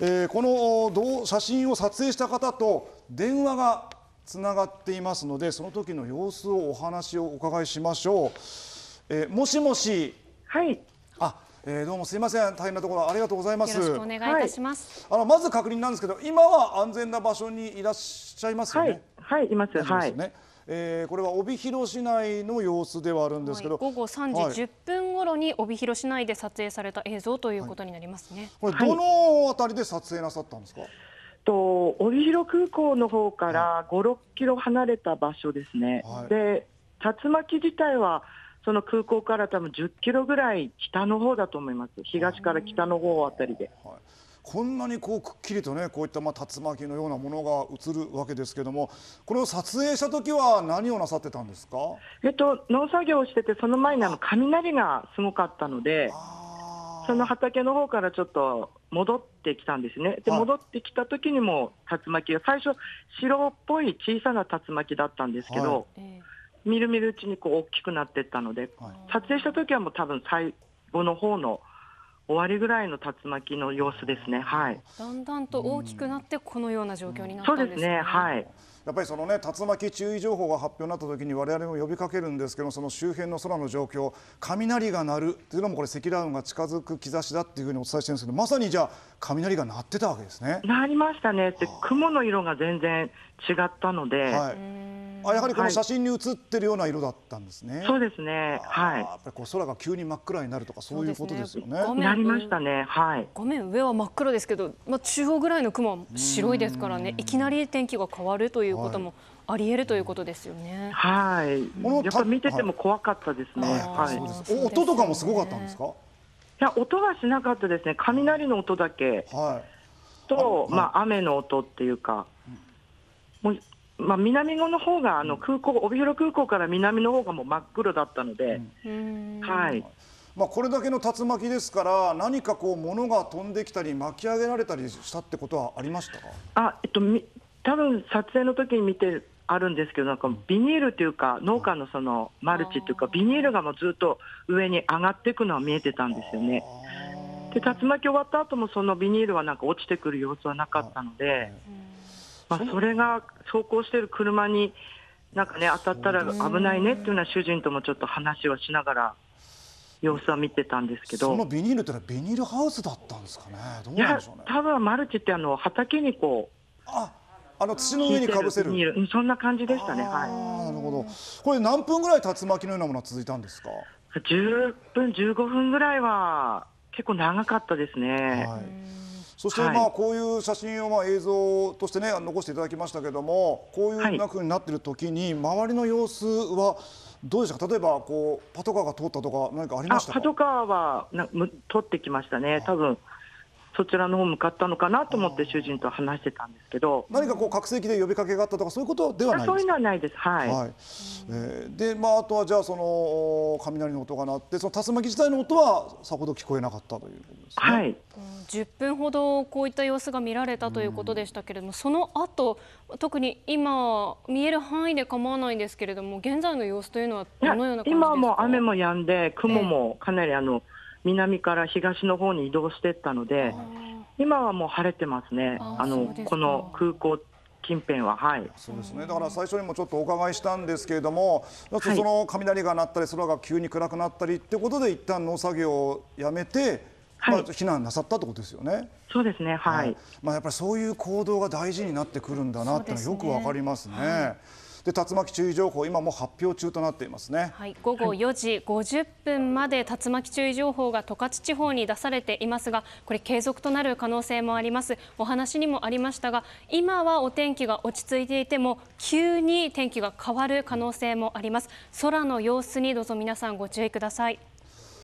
えー、この写真を撮影した方と電話がつながっていますのでその時の様子をお話をお伺いしましょう、えー、もしもしはいあ、えー、どうもすいません大変なところありがとうございますよろしくお願いいたします、はい、あのまず確認なんですけど今は安全な場所にいらっしゃいますよねはい、はい、いますはい、ね、えー、これは帯広市内の様子ではあるんですけど、はい、午後3時10分頃に帯広市内で撮影された映像ということになりますね。はい、これどのあたりで撮影なさったんですか。と帯広空港の方から5、6キロ離れた場所ですね、はい、で竜巻自体はその空港から多分10キロぐらい北の方だと思います、東から北の方あたりで。はいこんなにこうくっきりとねこういったま竜巻のようなものが映るわけですけれどもこれを撮影した時は何をなさってたんですか、えっと、農作業をしててその前にあの雷がすごかったのでその畑の方からちょっと戻ってきたんですねで、戻ってきた時にも竜巻が最初白っぽい小さな竜巻だったんですけど、はい、みるみるうちにこう大きくなっていったので、はい、撮影した時はもう多分最後の方の終わりぐらいの竜巻の様子ですね、はい、だんだんと大きくなって、このような状況になったんですね。ねはい、やっぱりそのね竜巻注意情報が発表になった時に我々も呼びかけるんですけどその周辺の空の状況雷が鳴るというのもこれ積乱雲が近づく兆しだっていうふうにお伝えしてるんですけどまさにじゃあ雷が鳴ってたわけですね。鳴りましたねって雲の色が全然違ったので、はいあやはりこの写真に写ってるような色だったんですね。はい、そうですね。はい。やっぱりこう空が急に真っ暗になるとかそういうことですよね。ねなりましたね。はい。画面上は真っ黒ですけど、まあ中央ぐらいの雲は白いですからね。いきなり天気が変わるということも。あり得るということですよね。はい。やっぱ見てても怖かったですね。はい。はい、音とかもすごかったんですか。いや、音はしなかったですね。雷の音だけ。はい。と、まあ、雨の音っていうか。もうまあ、南の方があの空港、帯広空港から南の方がもう真っ黒だったので、はい。まあ、これだけの竜巻ですから、何かこう物が飛んできたり、巻き上げられたりしたってことはありましたあ、えっと、み、多分撮影の時に見てあるんですけど、なんかビニールというか、農家のそのマルチというか、ビニールがもうずっと上に上がっていくのは見えてたんですよね。で、竜巻終わった後も、そのビニールはなんか落ちてくる様子はなかったので。はいまあ、それが走行している車になんかね、当たったら危ないねっていうのは、主人ともちょっと話をしながら、様子は見てたんですけど、そのビニールというのは、ビニールハウスだったんですかね、どうなんでしょうね。多分マルチってあの畑にこうああの土の上にかぶせるそんな感じでしたね、はい、なるほどこれ、何分ぐらい竜巻のようなものは続いたんですか10分、15分ぐらいは、結構長かったですね。はいそしてまあこういう写真をまあ映像としてね残していただきましたけれどもこういうふうになっている時に周りの様子はどうでしたか例えばこうパトカーが通ったとか何かありましたパトカーはなむ、取ってきましたね多分そちらの方向かったのかなと思って主人と話してたんですけど何かこう拡声器で呼びかけがあったとかそういうことではないそういうのはないですはい、はい、えー、でまああとはじゃあその雷の音が鳴ってその竜巻自体の音はさほど聞こえなかったということですねはい、10分ほどこういった様子が見られたということでしたけれども、うん、その後特に今見える範囲で構わないんですけれども現在の様子というのはどのような感じですか今も雨も止んで雲もかなりあの、えー南から東の方に移動していったので、今はもう晴れてますね、あのこの空港近辺は、はい、そうですねだから最初にもちょっとお伺いしたんですけれども、その雷が鳴ったり、空が急に暗くなったりってことで、一旦農作業をやめて、はい、まあ、避難なさったってことですよね。そうですね、はい、はい、まあ、やっぱりそういう行動が大事になってくるんだなってのはよくわかりますね。で竜巻注意情報、今も発表中となっていますね、午後4時50分まで竜巻注意情報が十勝地方に出されていますが、これ、継続となる可能性もあります、お話にもありましたが、今はお天気が落ち着いていても、急に天気が変わる可能性もあります。空の様子にどうぞ皆さんご注意ください。